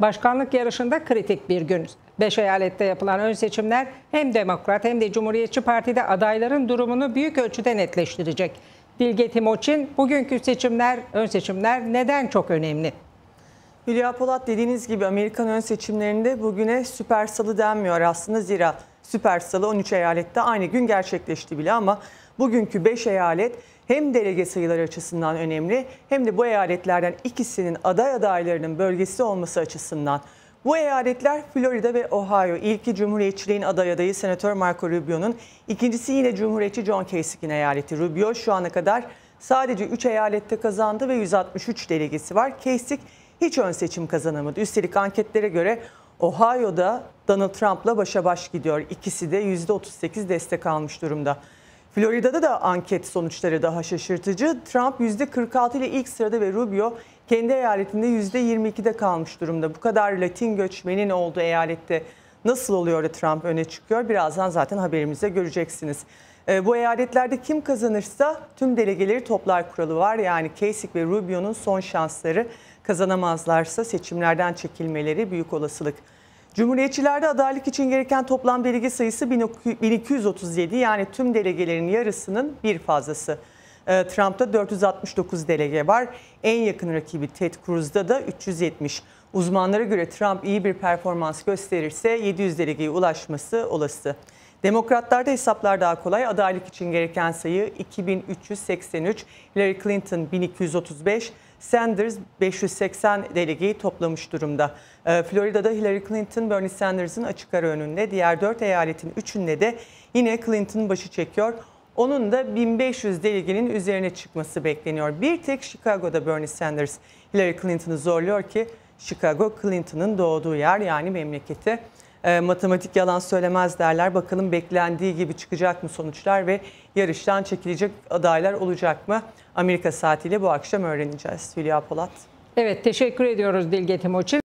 başkanlık yarışında kritik bir gün. Beş eyalette yapılan ön seçimler hem Demokrat hem de Cumhuriyetçi Parti'de adayların durumunu büyük ölçüde netleştirecek. Bilge Timoçin bugünkü seçimler, ön seçimler neden çok önemli? Hülya Polat dediğiniz gibi Amerikan ön seçimlerinde bugüne süper salı denmiyor aslında zira süper salı 13 eyalette aynı gün gerçekleşti bile ama bugünkü 5 eyalet hem delege sayıları açısından önemli hem de bu eyaletlerden ikisinin aday adaylarının bölgesi olması açısından. Bu eyaletler Florida ve Ohio. İlki Cumhuriyetçiliğin aday adayı Senatör Marco Rubio'nun, ikincisi yine Cumhuriyetçi John Kasich'in eyaleti. Rubio şu ana kadar sadece 3 eyalette kazandı ve 163 delegesi var. Kasich hiç ön seçim kazanamadı. Üstelik anketlere göre Ohio'da Donald Trump'la başa baş gidiyor. İkisi de %38 destek almış durumda. Florida'da da anket sonuçları daha şaşırtıcı. Trump %46 ile ilk sırada ve Rubio kendi eyaletinde %22'de kalmış durumda. Bu kadar Latin göçmenin olduğu eyalette nasıl oluyor da Trump öne çıkıyor? Birazdan zaten haberimizde göreceksiniz. Ee, bu eyaletlerde kim kazanırsa tüm delegeleri toplar kuralı var. Yani Kasich ve Rubio'nun son şansları kazanamazlarsa seçimlerden çekilmeleri büyük olasılık. Cumhuriyetçilerde adaylık için gereken toplam delege sayısı 1237 yani tüm delegelerin yarısının bir fazlası. Ee, Trump'ta 469 delege var. En yakın rakibi Ted Cruz'da da 370. Uzmanlara göre Trump iyi bir performans gösterirse 700 delegeye ulaşması olası. Demokratlarda hesaplar daha kolay. Adaylık için gereken sayı 2383, Hillary Clinton 1235, Sanders 580 delegeyi toplamış durumda. Ee, Florida'da Hillary Clinton Bernie Sanders'ın açık ara önünde. Diğer 4 eyaletin 3'ünde de yine Clinton başı çekiyor. Onun da 1500 delegenin üzerine çıkması bekleniyor. Bir tek Chicago'da Bernie Sanders Hillary Clinton'ı zorluyor ki Chicago Clinton'ın doğduğu yer yani memleketi. E, matematik yalan söylemez derler. Bakalım beklendiği gibi çıkacak mı sonuçlar ve yarıştan çekilecek adaylar olacak mı? Amerika saatiyle bu akşam öğreneceğiz. Hülya Polat. Evet teşekkür ediyoruz Dilge Timoçin.